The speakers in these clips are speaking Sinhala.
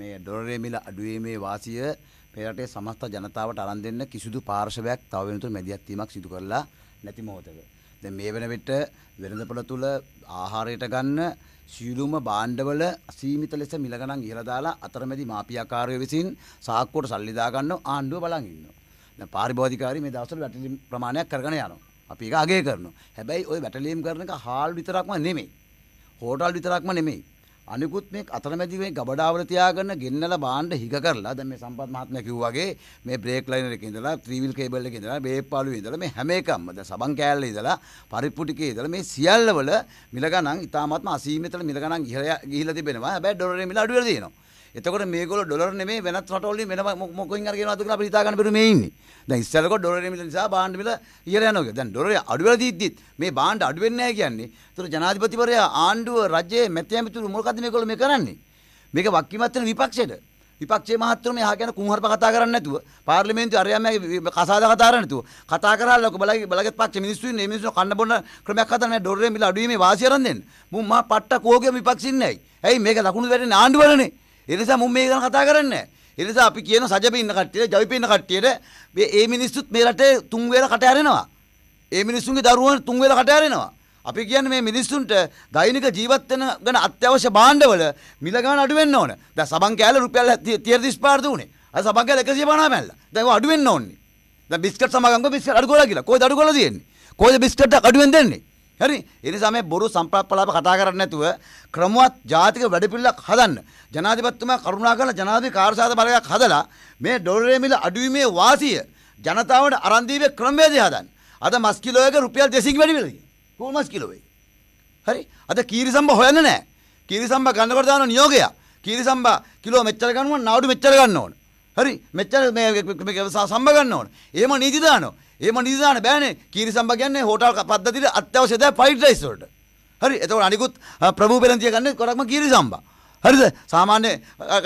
මේ ඩොලරේ මිල අඩුවීමේ වාසිය මේ රටේ සමස්ත ජනතාවට අරන් දෙන්න කිසිදු පාර්ශවයක් තව වෙනතුරු මැදිහත් වීමක් සිදු කරලා නැති මොහොතක. දැන් මේ වෙන විට වෙළඳපොළ තුල ආහාරයට ගන්න සියලුම බාණ්ඩවල අසීමිත ලෙස මිල ගණන් ඉහළ දාලා අතරමැදි මාපියාකාරයෝ විසින් සාක්කුවට සල්ලි දා ගන්නව ආණ්ඩුව බලන් ඉන්නවා. දැන් පාරිභෝධිකාරී මේ දවස්වල වැටලීම් ප්‍රමාණයක් කරගෙන යනවා. අපි ඒක අගය කරනවා. හැබැයි ওই වැටලීම් කරන එක හාල් විතරක්ම නෙමෙයි. හෝටල් විතරක්ම නෙමෙයි. අනිකුත් මේ අතරමැදි මේ ගබඩාවල තියාගෙන ගෙන්නලා බාණ්ඩ හිග කරලා දැන් මේ සම්පත් මහත්මයා කිව්වා වගේ මේ බ්‍රේක් ලයිනර් එකේ ඉඳලා ත්‍රිවිල් කේබල් එකේ ඉඳලා බේපාලුවේ ඉඳලා මේ හැම එකක්ම දැන් සබන් කෑල්ලේ ඉඳලා පරිප්පු ටිකේ ඉඳලා මේ සියල්ලවල මිල ගණන් ඉතාමත්ම අසීමිතල මිල ගණන් ගිහලා තිබෙනවා හැබැයි ඩොලරේ මිල අඩු වෙලා තියෙනවා එතකොට මේගොල්ලෝ ඩොලර් නෙමෙයි වෙනත් රටවල වෙන මොකකින් අරගෙනවද කියලා අපි හිතා ගන්න බැරි මේ ඉන්නේ. දැන් ඉස්සෙල්ලකොට ඩොලර් නෙමෙයි නිසා බාණ්ඩ මිල ඉහළ යනවා කියලා. දැන් ඩොලර් අඩු වෙලා දීද්දිත් මේ බාණ්ඩ අඩු වෙන්නේ නැහැ කියන්නේ. ඒතර ජනාධිපතිවරයා ආණ්ඩුව රජයේ මැතිඇමතුරු මොකද්ද මේගොල්ලෝ මේ කරන්නේ? මේක වක්කිමත් වෙන විපක්ෂයට. විපක්ෂේ මහත්තුරු මෙහා ගැන කුම්හරප කතා කරන්නේ නැතුව පාර්ලිමේන්තුවේ අරයමගේ කසාද කතා කරන්නේ නැතුව කතා කරලා ලොක බලගේ බලගත් පක්ෂ මිනිස්සු ඉන්නේ මේ මිනිස්සු කන්න බොන්න ක්‍රමයක් හදන්න නැහැ ඩොලරේ මිල අඩුවීමේ වාසිය අරන් දෙන්න මුන් මා පට්ට කෝගේ විපක්ෂින් නැයි ඇයි මේක ලකුණු දෙන්නේ ආණ්ඩුවලනේ එනිසා මුම් මේ ගැන කතා කරන්නේ එනිසා අපි කියන සජපේ ඉන්න කට්ටියට ජවිපේ ඉන්න කට්ටියට මේ මිනිස්සුත් මේ රටේ තුන් වේල කට හැරෙනවා. ඒ මිනිස්සුන්ගේ දරුවන් තුන් වේල කට හැරෙනවා. අපි කියන්නේ මේ මිනිස්සුන්ට දෛනික ජීවත් වෙන ගැන අත්‍යවශ්‍ය භාණ්ඩවල මිල ගන්න අඩු වෙන්න ඕන. දැන් සබන් කෑල්ල රුපියල් 35 දුන්නේ. අද සබන් කෑල්ල 150 මැල්ල. දැන් ඒක අඩු වෙන්න ඕනේ. දැන් බිස්කට් සමගංගු බිස්කට් අඩු කරලා කියලා. කොයිද අඩු කරලා තියෙන්නේ? කොයිද බිස්කට් අඩු වෙන දෙන්නේ? හරි එනිසා මේ බොරු සම්ප්‍රප්පලාප කතා කරන්නේ නැතුව ක්‍රමවත් ජාතික වැඩපිළිවෙලක් හදන්න ජනාධිපතිතුමා කරුණාකරලා ජනාධිපති කාර්යසාධක බලයක් හදලා මේ ඩොලරේ මිල අඩුවීමේ වාසිය ජනතාවට අරන් දීමේ ක්‍රමවේදය හදන්න. අද මස් කිලෝ එක රුපියල් 200කින් වැඩි වෙලා තියෙනවා. කොහොම මස් කිලෝ වෙයි? හරි. අද කීරිසම්බ හොයන්නේ නැහැ. කීරිසම්බ ගන්නකොට දාන නියෝගය. කීරිසම්බ කිලෝ මෙච්චර ගන්නවා නාඩු මෙච්චර ගන්න ඕන. හරි මෙච්චර සම්බගන්න ඕන ඒම නීතිදාන ඒම නිදාන බෑන කීරි සම්බගන්නේ හෝටල් පද්ධතිට අත්‍යවශ්‍යද පයිට රයිස්වට හරි එතවට අනිකුත් ප්‍රභූ පෙරන්තිය ගන්න කොරක්ම කීරි සම්බා හරිද සාමාන්‍ය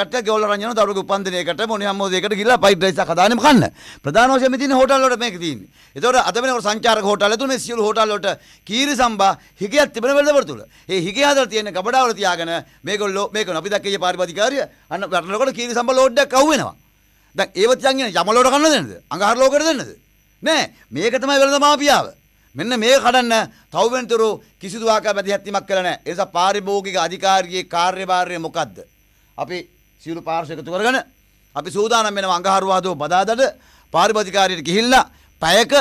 කට ගොල රජන දරු උපන්දනයකට මොන හම්මෝදයකට ගිල්ලා පයිට රයිස කදානම කන්න ප්‍රධාන වශයෙන් තියෙන හෝටල්වලට මේක තියෙන්නේ. ඒතකොට අද වෙනකොට සංචාරක හෝටල් ඇතුළේ මේ සියලු හෝටල්වලට කීරි සම්බා හිගයක් තිබෙන වෙලදවල තුල. ඒ හිගය හදලා තියෙන ගබඩාවල තියාගෙන මේගොල්ලෝ මේක අපි දැක්කේ පාරිභෝගිකාරිය අන්න රටනකොට කීරි සම්බා ලෝඩ් එකක් අහුවෙනවා. දැන් ඒව තියන් ඉන්නේ යමලෝට කන්න දෙන්නද? අඟහරු ලෝකෙට දෙන්නද? නෑ. මේක තමයි වෙළඳ මාපියාව. මෙන්න මේක කඩන්න තවවෙනතුරු කිසිදු ආකාර බැදිහත්වීමක් කළ නැහැ. ඒ නිසා පාරිභෝගික අධිකාරියේ කාර්යභාරය මොකද්ද? අපි සියලු පාර්ශ්ව එකතු කරගෙන අපි සූදානම් වෙනවා අඟහරුවාදෝ බදාදට පාරිභෝගිකාරියට ගිහිල්ලා පැයක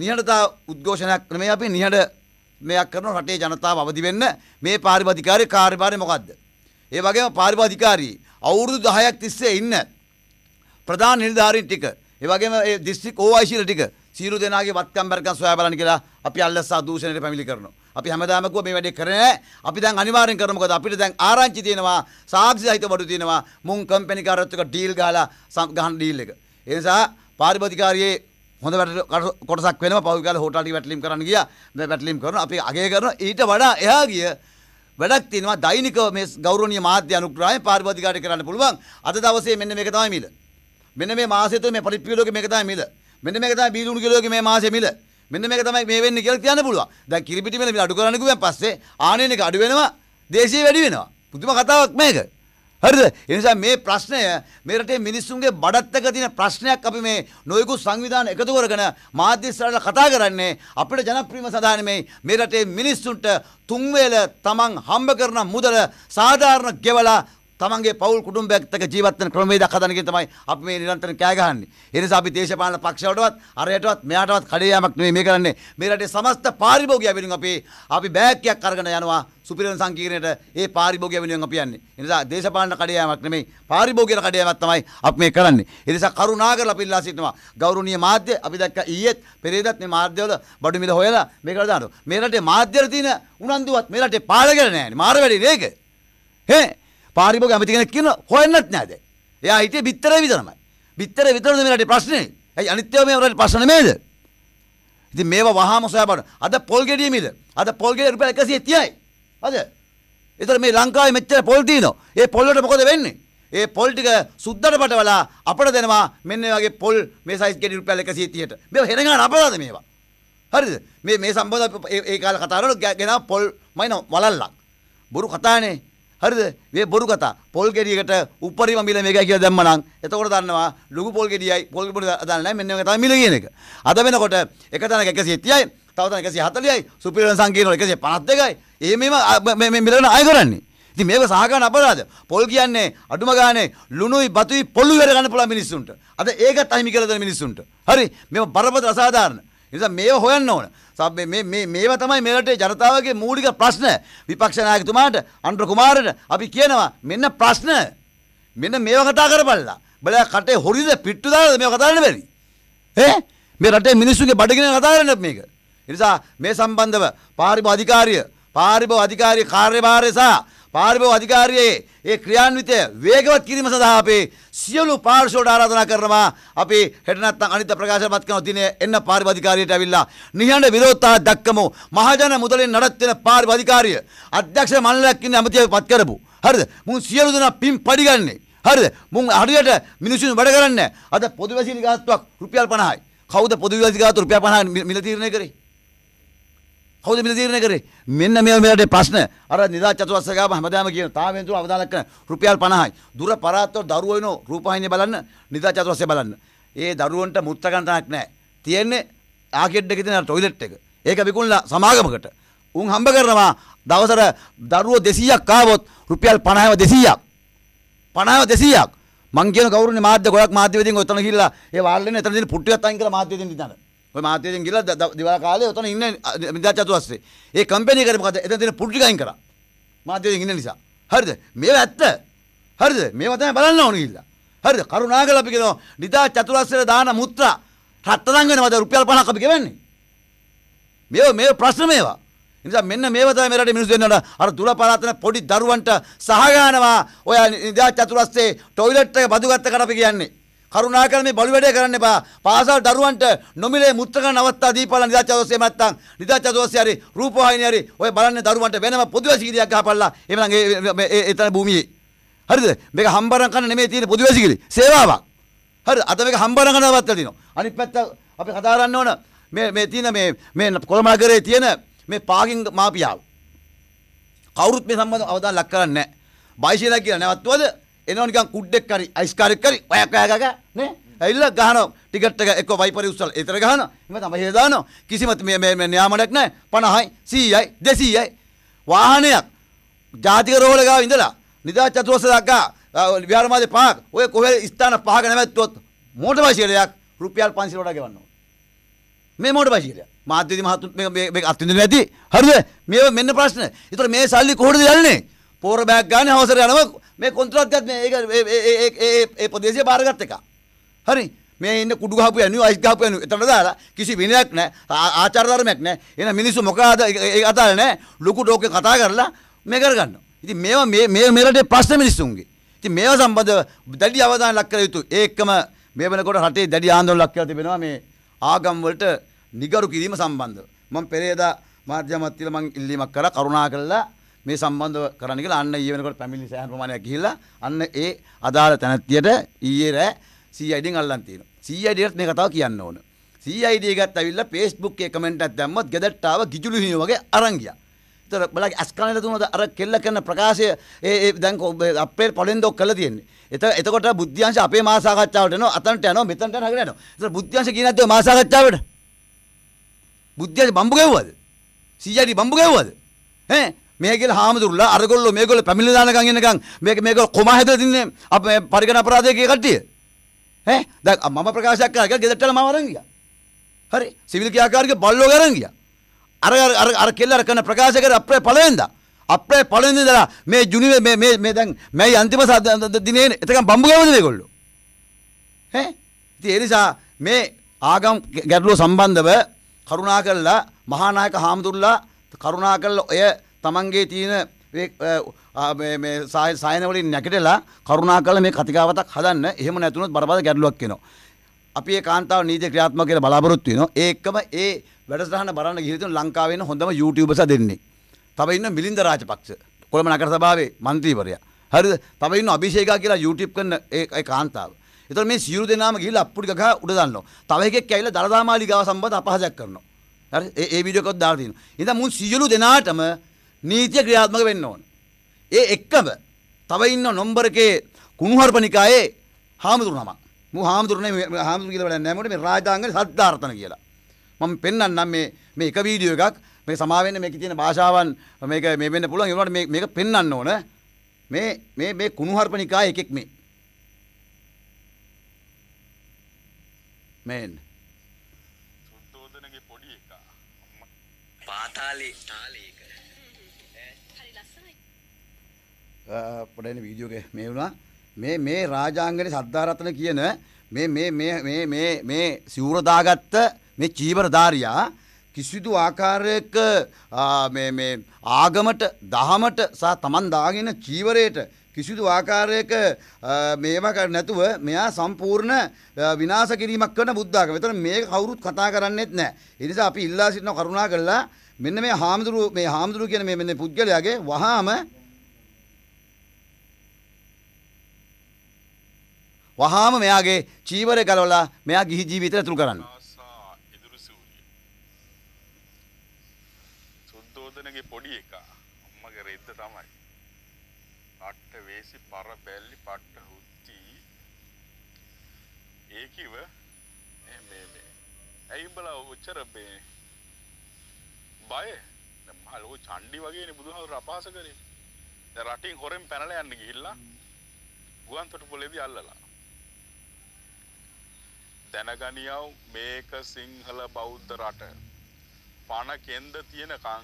නිහඬතා උද්ඝෝෂණයක් නෙමෙයි අපි නිහඬ මෙයක් කරන රටේ ජනතාව අවදි වෙන්න මේ පාරිභෝගිකාරයේ කාර්යභාරය මොකද්ද? ඒ වගේම පාරිභෝගිකාරී අවුරුදු 10ක් තිස්සේ ඉන්න ප්‍රධාන නිලධාරීන් ටික ඒ වගේම ඒ දිස්ත්‍රික් ඕවයිශීල ටික සියලු දෙනාගේ වත්කම් බැරකම් සොයා බලන්න කියලා අපි අල්ලස්සා දූෂණයට පැමිණිලි කරනවා. අපි හැමදාම කිව්වා මේ වැඩේ කරේ නැහැ. අපි දැන් අනිවාර්යෙන් කරමු මොකද අපිට දැන් ආරංචි තියෙනවා සාක්ෂි සහිත බඩු තියෙනවා මුන් කම්පැනි කාරත් එක්ක ඩීල් ගහලා ගහන ඩීල් එක. ඒ නිසා පාරිභෝධිකාරියේ හොඳ වැඩ කොටසක් වෙනවා පහු කාලේ හෝටල් ටික වැටලීම් කරන්න ගියා. මේ වැටලීම් කරන අපි අගය කරන ඊට වඩා එහා ගිය වැඩක් තියෙනවා දෛනිකව මේ ගෞරවනීය මාධ්‍ය අනුග්‍රහයෙන් පාරිභෝධිකාරිය කරන්න පුළුවන්. අද දවසේ මෙන්න මේක තමයි මිල. මෙන්න මේ මාසය තුළ මේ පරිප්පියලෝගේ මේක තමයි මිල. මෙන්න මේක තමයි බීදුණු කිලෝගේ මේ මාසයේ මිල. මෙන්න මේක තමයි මේ වෙන්නේ කියලා කියන්න පුළුවන්. දැන් කිරිපිටි මිල අඩු කරන්න කිව්වන් පස්සේ ආනෙන එක අඩු වෙනවා, දේශීය වැඩි වෙනවා. පුදුම කතාවක් මේක. හරිද? ඒ නිසා මේ ප්‍රශ්නය මේ රටේ මිනිස්සුන්ගේ බඩත් එක තියෙන ප්‍රශ්නයක් අපි මේ නොයෙකුත් සංවිධාන එකතු කරගෙන මාධ්‍ය ඉස්සරහට කතා කරන්නේ අපිට ජනප්‍රියම සඳහන් මේ මේ රටේ මිනිස්සුන්ට තුන් වේල තමන් හම්බ කරන මුදල සාධාරණ ගෙවලා තමන්ගේ පවුල් කුටුම්බයක් එක්ක ජීවත් වෙන ක්‍රමවේදයක් හදන කියන තමයි අපි මේ නිරන්තරයෙන් කෑ ගහන්නේ. ඒ නිසා අපි දේශපාලන පක්ෂවලටවත් අරයටවත් මෙයාටවත් කඩේ යෑමක් නෙමෙයි මේ කරන්නේ. මේ රටේ ಸಮಸ್ತ පාරිභෝගිකය වෙනුවෙන් අපි අපි බෑග්යක් අරගෙන යනවා සුපිරන සංකීර්ණයට ඒ පාරිභෝගිකය වෙනුවෙන් අපි යන්නේ. ඒ නිසා දේශපාලන කඩේ යෑමක් නෙමෙයි පාරිභෝගිකයන කඩේ යෑමක් තමයි අපි මේ කරන්නේ. ඒ නිසා කරුණාකරලා අපි ඉල්ලා සිටිනවා. ගෞරවනීය මාධ්‍ය අපි දැක්ක ඊයේත් පෙරේදත් මේ මාධ්‍යවල බඩු මිල හොයලා මේකට දානවා. මේ රටේ මාධ්‍යවල තියෙන උනන්දුවත් මේ රටේ පාලගෙන නැහැ. මාර වැඩි නේක. හේ පාරිභෝග ඇමති කෙනෙක් කියන හොයන්නත් නෑ දැන්. එයා හිතේ බිත්තරේ විතරමයි. බිත්තරේ විතරද මේ රටේ ප්‍රශ්නේ? ඇයි අනිත් ඒවා මේ රටේ ප්‍රශ්න නෙමේද? ඉතින් මේවා වහාම සොයා බලන්න. අද පොල් ගෙඩිය මිල. අද පොල් ගෙඩිය රුපියල් 130යි. අද. ඒතර මේ ලංකාවේ මෙච්චර පොල් තියෙනවා. ඒ පොල් වලට මොකද වෙන්නේ? ඒ පොල් ටික සුද්දට පටවලා අපට දෙනවා මෙන්න මේ වගේ පොල් මේ සයිස් ගෙඩි රුපියල් 130ට. මේවා හෙන ගන්න අපරාධ මේවා. හරිද? මේ මේ සම්බන්ධ ඒ කාලේ කතා කරන ගෙනා පොල් මයින් වලල්ලක්. බොරු කතානේ. හරිද? මේ බොරු කතා. පොල් ගෙඩියකට උපරිම මිල මේකයි කියලා දැම්මනම් එතකොට දන්නවා ලුගු පොල් ගෙඩියයි පොල් ගෙඩිය දාන්නේ නැහැ මෙන්න මේක තමයි මිල කියන එක. අද වෙනකොට එක තැනක 130යි, තව තැනක 140යි, සුපිරියන් සංකීර්ණ 152යි. එහෙම මේ මේ මිලන අය කරන්නේ. ඉතින් මේක සහකරන අපරාධ. පොල් කියන්නේ අඩුම ගානේ ලුණුයි බතුයි පොළු ඉවර ගන්න පුළුවන් මිනිස්සුන්ට. අද ඒකත් අහිමි කියලා දෙන මිනිස්සුන්ට. හරි. මේව බරපතල අසාධාරණ. නිසා මේව හොයන්න ඕන. සබ්බේ මේ මේ මේවා තමයි මේ රටේ ජනතාවගේ මූලික ප්‍රශ්න. විපක්ෂ නායකතුමාට අනුර කුමාරට අපි කියනවා මෙන්න ප්‍රශ්න. මෙන්න මේව කතා කරපළලා. බලයා කටේ හොරිද පිට්ටු දාලාද මේව කතා කරන්න බැරි. ඈ මේ රටේ මිනිස්සුගේ බඩගිනින කතා කරන්න මේක. ඒ නිසා මේ සම්බන්ධව පාරිභව අධිකාරිය පාරිභව අධිකාරිය කාර්යභාරය සහ පාර්භව අධිකාරයේ ඒ ක්‍රියාන්විතය වේගවත් කිරීම සඳහා අපේ සියලු පාර්ශවට ආරාධනා කරනවා අපි හෙට නැත්නම් අනිත් ප්‍රකාශනපත් කරන දිනේ එන්න පාර්භව අධිකාරියට ඇවිල්ලා නිහඬ විරෝධතාව දක්වමු මහජන මුදලෙන් නඩත් වෙන පාර්භව අධිකාරිය අධ්‍යක්ෂ මණ්ඩලයක් ඉන්න අමතියපත් කරපු හරිද මුන් සියලු දෙනා පින් පඩිගන්නේ හරිද මුන් හරියට මිනිසුන් වැඩ කරන්නේ අද පොදු වැසිලි ගාත්තුවක් රුපියල් 50යි කවුද පොදු වැසිලි ගාත්තු රුපියල් 50 මිල තීරණය කරේ කවුද මිල තීරණය කරේ මෙන්න මේ මෙරට ප්‍රශ්න අර නිදා චතුවස්ස ගාම හැමදාම කියන තාමෙන්තු අවදානක් කරන රුපියල් 50යි දුර පරාත්වල දරුවෝ වෙනෝ රූපවාහිනිය බලන්න නිදා චතුවස්සේ බලන්න ඒ දරුවන්ට මුත්‍ර ගන්න තැනක් නැහැ තියෙන්නේ ආකෙඩ් එකේ තියෙන ටොයිලට් එක ඒක විකුණලා සමාගමකට උන් හම්බ කරනවා දවසට දරුවෝ 200ක් ආවොත් රුපියල් 50ව 200ක් 50ව 200ක් මං කියන කවුරුනේ මාධ්‍ය ගොඩක් මාධ්‍ය වේදින් ඔතන ගිහිල්ලා ඒ වාල්ලෙන් එතනදී පුට්ටියක් අයින් කරලා මාධ්‍ය වේදින් ඉඳන ඔය මාතේෙන් ගිහලා දිවා කාලේ ඔතන ඉන්නේ මිදාචතුස්සේ. ඒ කම්පැනි කරේ මොකද? එතන තියෙන පුරුටි ගයින් කරා. මාතේෙන් ඉන්න නිසා. හරිද? මේවා ඇත්ත. හරිද? මේවා තමයි බලන්න ඕන ගිහිල්ලා. හරිද? කරුණාකරලා අපි කියනවා නිදාචතුස්සේ දාන මුත්‍රා රත්තරන් වෙනවද රුපියල් 50ක් අපි ගෙවන්නේ? මේවා මේ ප්‍රශ්න මේවා. නිසා මෙන්න මේව තමයි මේ රටේ මිනිස්සු දෙන්නට අර දුර පරාතන පොඩි දරුවන්ට සහගානවා ඔය නිදා චතුරස්සේ ටොයිලට් එක බදුගත්ත කරපි කියන්නේ කරුණාකර මේ බලු වැඩේ කරන්න එපා. පාසල් දරුවන්ට නොමිලේ මුත්‍ර ගන්න අවස්ථා දීපල්ලා නිදාචාදෝසේ නැත්තම් නිදාචාදෝසේ හරි රූපවාහිනිය හරි ඔය බලන්නේ දරුවන්ට වෙනම පොදුවැසිකිලියක් ගහපල්ලා. එහෙමනම් ඒ එතන භූමියේ. හරිද? මේක හම්බරම් කරන්න නෙමෙයි තියෙන පොදුවැසිකිලි. සේවාවක්. හරිද? අද මේක හම්බරම් කරන අවස්ථාවක් තියෙනවා. අනිත් පැත්ත අපි කතා කරන්න ඕන මේ මේ තියෙන මේ මේ කොළඹ නගරයේ තියෙන මේ පාකින් මාපියාව. කවුරුත් මේ සම්බන්ධව අවධානය ලක් කරන්නේ නැහැ. බයිසිකලයක් කියලා නැවත්තුවද? එනවා නිකන් කුඩ්ඩෙක් හරි අයිස්කාරෙක් හරි ඔය කෑ ගග නේ ඇවිල්ලා ගහනවා ටිකට් එක එක්ක වයිපරි උස්සලා ඒතර ගහනවා එහෙම තමයි හේ දානවා කිසිම මේ මේ න්යාමඩක් නැහැ 50යි 100යි 200යි වාහනයක් ජාතික රෝහල ගාව ඉඳලා නිදා චතුරස්ස දක්වා විහාර මාධ්‍ය පහක් ඔය කොහෙල ස්ථාන පහක නැවැත්තුවොත් මෝටර් බයිසිකලයක් රුපියල් 500 වඩා ගෙවන්න ඕන මේ මෝටර් බයිසිකලය මාධ්‍යදී මහතුන් මේ මේ අත්විඳින්න ඇති හරිද මේව මෙන්න ප්‍රශ්න ඒතර මේ සල්ලි කොහෙද යන්නේ පෝර බෑග් ගන්න හවසර යනවා මේ කොන්ත්‍රාත්ගත් මේ ඒ ප්‍රදේශය බාරගත් එක. හරි මේ ඉන්න කුඩු ගහපු යනු අයිස් ගහපු යනු එතන දාලා කිසි විනයක් නැහැ ආචාර ධර්මයක් නැහැ එන මිනිස්සු මොකද ඒ අතාල නැහැ ලොකු ඩෝකේ කතා කරලා මේ කරගන්නවා ඉතින් මේවා මේ මේ මෙරටේ ප්‍රශ්න මිනිස්සුන්ගේ ඉතින් මේවා සම්බන්ධව දැඩි අවධානය ලක් කළ යුතු ඒකම මේ වෙනකොට රටේ දැඩි ආන්දෝලන ලක් කරලා තිබෙනවා මේ ආගම් වලට නිගරු කිරීම සම්බන්ධව මම පෙරේදා මාධ්‍ය මැතිල මං ඉල්ලීමක් කරා කරුණා කළා මේ සම්බන්ධව කරන්න කියලා අන්න ඊ වෙනකොට පැමිණි සෑහන ප්‍රමාණයක් ගිහිල්ලා අන්න ඒ අදාළ තැනැත්තියට ඊයේ රෑ CID-න් අල්ලන් තියෙනවා. CID-ට මේ කතාව කියන්න ඕන. CID එකත් ඇවිල්ලා Facebook එකේ කමෙන්ට් එකක් දැම්මොත් ගෙදරට ආව ගිජුලු හිණිය වගේ අරන් ගියා. ඒතර බලලා අස්කනල තුනද අර කෙල්ල කරන ප්‍රකාශය ඒ ඒ දැන් අපේ පොලෙන් දොක් කළා තියෙන්නේ. ඒතර එතකොට බුද්ධ්‍යංශ අපේ මහා සාකච්ඡාවට එනවා අතනට යනවා මෙතනට යනවා හගෙන යනවා. ඒතර බුද්ධ්‍යංශ කියන දේ මහා සාකච්ඡාවට බුද්ධ්‍යංශ බම්බු ගැව්වද? CID බම්බු ගැව්වද? ඈ මේගල හාමුදුරල අරගොල්ල මේගොල පැමිලිදානකන් එන්නකන් මේක මේගොල්ල කොමා හැදලා තින්නේ අප මේ පරිගණ අපරාධයේ කට්ටිය ඈ දැන් මම ප්‍රකාශයක් කරා කියලා ගෙදරට මම අරන් ගියා හරි සිවිල් ක්‍රියාකාරික බල්ලෝ අරන් ගියා අර අර අර කෙල්ල අර කරන ප්‍රකාශ කර අප්‍රේ පළවෙනිදා අප්‍රේ පළවෙනි ඉඳලා මේ ජුනි මේ මේ මේ දැන් මේ අන්තිම දිනේ එතකන් බම්බු ගෑවද මේගොල්ලෝ ඈ ඉතින් ඒ නිසා මේ ආගම් ගැටලුව සම්බන්ධව කරුණා කරලා මහානායක හාමුදුරුවලා කරුණා කරලා ඔය තමන්ගේ තියෙන සායනවලින් නැකටලා කරුණා කල මේ කතිකාවතක් හදන්න එහෙම නැතුනොත් බරපත ගැටලුවක් වෙනවා. අපි ඒ කාන්තාව නීති ක්‍රියාත්මක කියලා බලාපොරොත්තු වෙනවා. ඒකම ඒ වැඩසටහන බලන්න ගිහින් තියෙන ලංකාවේ ඉන්න හොඳම YouTubers දෙන්නේ. තව ඉන්න මිලින්ද රාජපක්ෂ කොළඹ නගර සභාවේ മന്ത്രിවරයා. හරිද? තව ඉන්න අභිෂේකා කියලා YouTube කරන ඒ කාන්තාව. ඒතකොට මේ සියලු දෙනාම ගිහිල්ලා අප්පුඩි ගහ උඩ දානවා. තව එකෙක් ඇවිල්ලා දලදා මාලිගාව සම්බන්ධ අපහාසයක් කරනවා. හරි? ඒ ඒ වීඩියෝ එකත් දාලා තියෙනවා. ඉතින් මුන් සියලු දෙනාටම නීතිය ක්‍රියාත්මක වෙන්න ඕන. ඒ එක්කම තව ඉන්න නොම්බරකේ කුණුහරුපනිකායේ හාමුදුරු නමක්. මු හාමුදුරනේ හාමුදුරු කියලා බලන්නේ නැහැ මේ රාජාංගනේ සද්ධාර්ථන කියලා. මම පෙන්වන්නම් මේ මේ එක වීඩියෝ එකක් මේ සමා වෙන්න මේකේ තියෙන භාෂාවන් මේක මේ වෙන්න පුළුවන් ඒ වුණාට මේ මේක පෙන්වන්න ඕන. මේ මේ මේ කුණුහරුපනිකායේ එකෙක් මේ. මේන් සුද්ධෝදනගේ පොඩි එකා. පාතාලේ තාලේ එක. පොඩන වීඩියෝ එක මේ වුණා. මේ මේ රාජාංගනේ සද්ධාරත්න කියන මේ මේ මේ මේ මේ මේ සිවුර දාගත්ත මේ චීවරධාරියා කිසිදු ආකාරයක ආගමට දහමට සහ තමන් දාගෙන චීවරයට කිසිදු ආකාරයක මේවා කර නැතුව මෙයා සම්පූර්ණ විනාශ කිරීමක් කරන බුද්ධාගම. එතන මේ කවුරුත් කතා කරන්නේත් නැහැ. ඒ නිසා අපි ඉල්ලා සිටින කරුණා කළා මෙන්න මේ හාමුදුරු මේ හාමුදුරු කියන මේ මෙන්න පුද්ගලයාගේ වහාම වහාම මෙයාගේ චීවරය ගලවලා මෙයා ගිහි ජීවිතය ඇතුළු කරන්න. සුද්දෝදනගේ පොඩි එකා අම්මගේ රෙද්ද තමයි. පට්ට වේසි පර බැල්ලි පට්ට හුත්ති. ඒකිව මේ මේ ඇයි උඹලා උච්චර මේ බය මහ ලොකු චණ්ඩි වගේනේ බුදුහාමුදුර අපහාස කරේ. දැන් රටින් හොරෙන් පැනලා යන්න ගිහිල්ලා ගුවන් තොටුපොළේදී අල්ලලා දැනගනියව් මේක සිංහල බෞද්ධ රට. පණ කෙන්ද තියෙනකං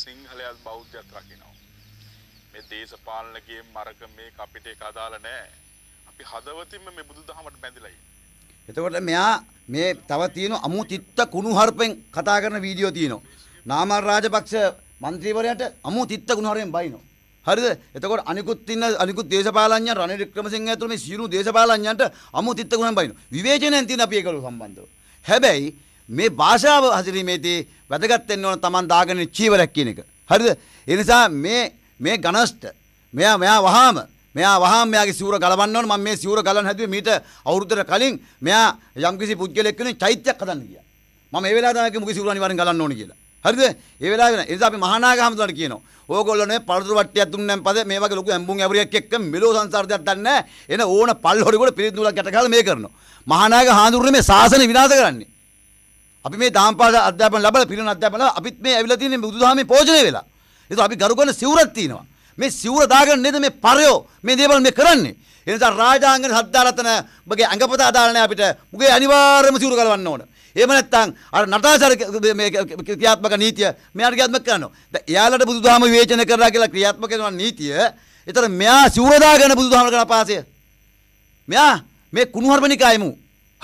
සිංහලයත් බෞද්ධයක් රකිනව. මේ දේශපාලනගේ මරක මේ අපිට එක අදාළ නෑ. අපි හදවතින්ම මේ බුදු දහමට බැඳිලයි. එතකොට මෙයා මේ තව තියෙන අමු චිත්ත කුණුහරුපෙන් කතා කරන වීඩියෝ තියෙනවා. නාමල් රාජපක්ෂ මන්ත්‍රීවරයාට අමු චිත්ත කුණුහරුපෙන් බයිනෝ. හරිද එතකොට අනිකුත් ඉන්න අනිකුත් දේශපාලඥයන් රනිල් වික්‍රමසිංහ ඇතුළු මේ සියලු දේශපාලඥයන්ට අමු තිත්ත ගුණම් බයින විවේචනයෙන් තියෙන අපි ඒකලු සම්බන්ධව හැබැයි මේ භාෂාව හසිරීමේදී වැදගත් වෙන්න ඕන Taman දාගෙන චීවරයක් කියන එක හරිද ඒ නිසා මේ මේ ඝනෂ්ඨ මෙයා මෙයා වහාම මෙයා වහාම මෙයාගේ සිවුර ගලවන්න ඕන මම මේ සිවුර ගලවන්න හැදුවේ මීට අවුරුද්දකට කලින් මෙයා යම්කිසි පුද්ගලයෙක් කෙනෙක් චෛත්‍යයක් හදන්න ගියා මම මේ වෙලාවට තමයි කිව්වේ මුගේ සිවුර අනිවාර්යෙන් ගලවන්න ඕන කියලා හරිද? ඒ වෙලාවේ නේද? ඒ නිසා අපි මහානාග හැමදාම කියනවා. ඕගොල්ලෝ නේ පළතුරු වට්ටියක් දුන්නම් පද මේ වගේ ලොකු ඇඹුම් ඇවරියක් එක්ක මෙලෝ සංසාරයක් දන්නේ එන ඕන පල් හොරිගොඩ පිරිත් නූලක් ගැට ගහලා මේ කරනවා. මහානාග හාඳුරුනේ මේ සාසනය විනාශ කරන්නේ. අපි මේ දාම්පාද අධ්‍යාපන ලැබලා පිරිණ අධ්‍යාපන ලැබලා අපිත් මේ ඇවිල්ලා තියෙන්නේ බුදුදහමේ පෝෂණය වෙලා. ඒක අපි ගරු කරන සිවුරක් තියෙනවා. මේ සිවුර දාගෙන නේද මේ පරයෝ මේ දේවල් මේ කරන්නේ. ඒ නිසා රාජාංගන සද්දාරතන මගේ අඟපත අදාළ නැහැ අපිට. මුගේ අනිවාර්යම සිවුර ගලවන්න ඕනේ. එහෙම නැත්නම් අර නටාචාර මේ ක්‍රියාත්මක නීතිය මෙයාට ක්‍රියාත්මක කරනවා. දැන් එයාලට බුදුදහම විවේචනය කරලා කියලා ක්‍රියාත්මක කරන නීතිය. ඒතර මෙයා සිවුරදාගෙන බුදුදහම කරන පාසය. මෙයා මේ කුණුහරුපනිකායමු.